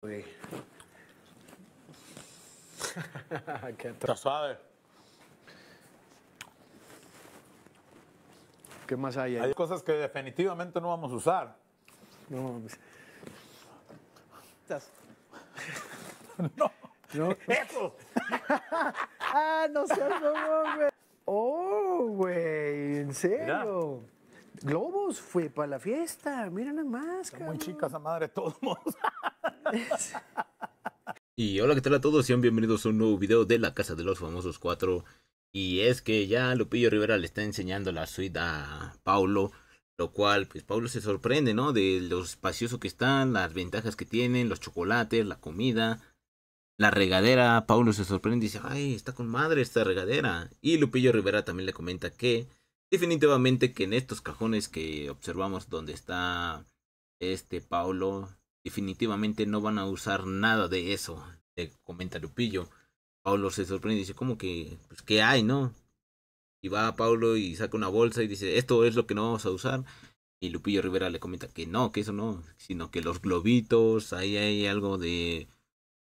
Qué Está suave. ¿Qué más hay ahí? Hay cosas que definitivamente no vamos a usar. No, mames. no. ¡Eso! ¡Ah, no seas mamón, güey! ¡Oh, güey! ¿En serio? Globos fue para la fiesta. Mira nada más, muy chica esa madre, todos modos y hola, ¿qué tal a todos? Sean bienvenidos a un nuevo video de la Casa de los Famosos 4. Y es que ya Lupillo Rivera le está enseñando la suite a Paulo, lo cual, pues Paulo se sorprende, ¿no? De lo espacioso que están, las ventajas que tienen, los chocolates, la comida, la regadera. Paulo se sorprende y dice, ay, está con madre esta regadera. Y Lupillo Rivera también le comenta que definitivamente que en estos cajones que observamos donde está este Paulo definitivamente no van a usar nada de eso, ...le comenta Lupillo. Pablo se sorprende y dice, ¿cómo que? Pues, ¿qué hay, no? Y va Paulo y saca una bolsa y dice, esto es lo que no vamos a usar. Y Lupillo Rivera le comenta que no, que eso no, sino que los globitos, ahí hay algo de,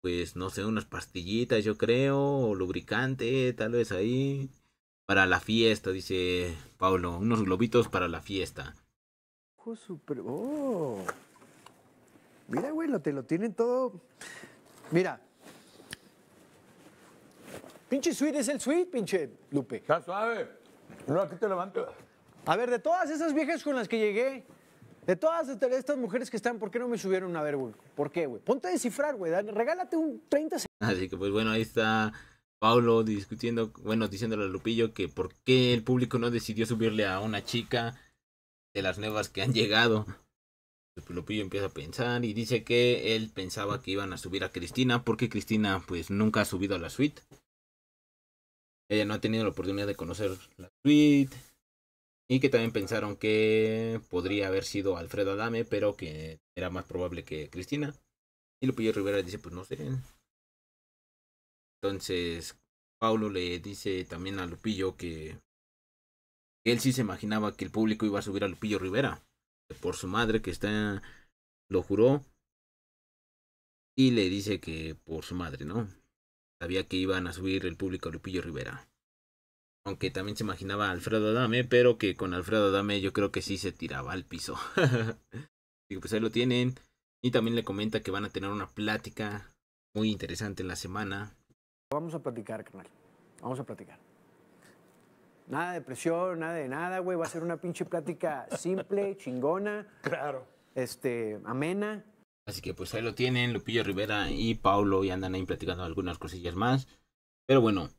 pues, no sé, unas pastillitas, yo creo, o lubricante, tal vez ahí. Para la fiesta, dice Pablo, unos globitos para la fiesta. super... Oh. Mira, güey, lo, te lo tienen todo. Mira. Pinche suite es el suite, pinche Lupe. Está suave. No, aquí te levanto. A ver, de todas esas viejas con las que llegué, de todas estas mujeres que están, ¿por qué no me subieron a ver, güey? ¿Por qué, güey? Ponte a descifrar, güey. Regálate un 30 segundos. Así que, pues bueno, ahí está Paulo discutiendo, bueno, diciéndole a Lupillo que por qué el público no decidió subirle a una chica de las nuevas que han llegado. Pues, Lupillo empieza a pensar y dice que él pensaba que iban a subir a Cristina porque Cristina pues nunca ha subido a la suite. Ella no ha tenido la oportunidad de conocer la suite. Y que también pensaron que podría haber sido Alfredo Adame, pero que era más probable que Cristina. Y Lupillo Rivera dice, pues no sé. Entonces, Paulo le dice también a Lupillo que él sí se imaginaba que el público iba a subir a Lupillo Rivera por su madre que está, lo juró. Y le dice que por su madre, ¿no? Sabía que iban a subir el público a Lupillo Rivera. Aunque también se imaginaba Alfredo Adame, pero que con Alfredo Adame yo creo que sí se tiraba al piso. Digo, pues ahí lo tienen. Y también le comenta que van a tener una plática muy interesante en la semana. Vamos a platicar, carnal. Vamos a platicar. Nada de presión, nada de nada, güey. Va a ser una pinche plática simple, chingona. Claro. Este, amena. Así que pues ahí lo tienen, Lupillo Rivera y Paulo y andan ahí platicando algunas cosillas más. Pero bueno,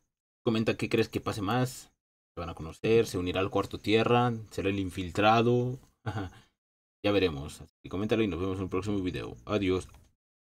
comenta qué crees que pase más. Se van a conocer, se unirá al cuarto tierra, será el infiltrado. Ya veremos. Así que coméntalo y nos vemos en un próximo video. Adiós.